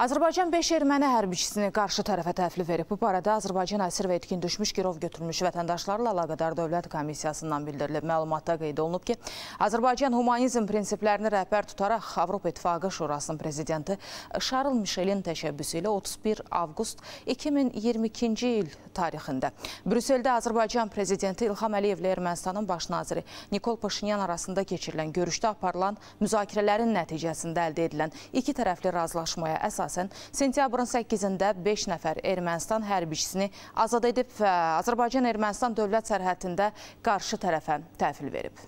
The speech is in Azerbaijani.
Azərbaycan 5 erməni hərbiçisini qarşı tərəfə təhvil verib. Bu barədə Azərbaycan əsir və etkin düşmüş girov götürmüş vətəndaşlarla əlaqədar Dövlət Komissiyasından bildirilib. Məlumatda qeyd olunub ki, Azərbaycan humanizm prinsiplərini rəhbər tutaraq Avropa İttifaqı Şurasının prezidenti Şarl Mişelin təşəbbüsü ilə 31 avqust 2022-ci il tarixində Brüsseldə Azərbaycan prezidenti İlham Əliyevlə Ermənistanın baş naziri Nikol Paşinyan arasında keçirilən görüşdə aparılan müzakirələrin nəticəsində əldə edilən iki tərəfli razılaşmaya əsas əsasən sentyabrın 8-də 5 nəfər Ermənistan hərbiçisini azad edib və Azərbaycan-Ermənistan dövlət sərhətində qarşı tərəfə təhvil verib.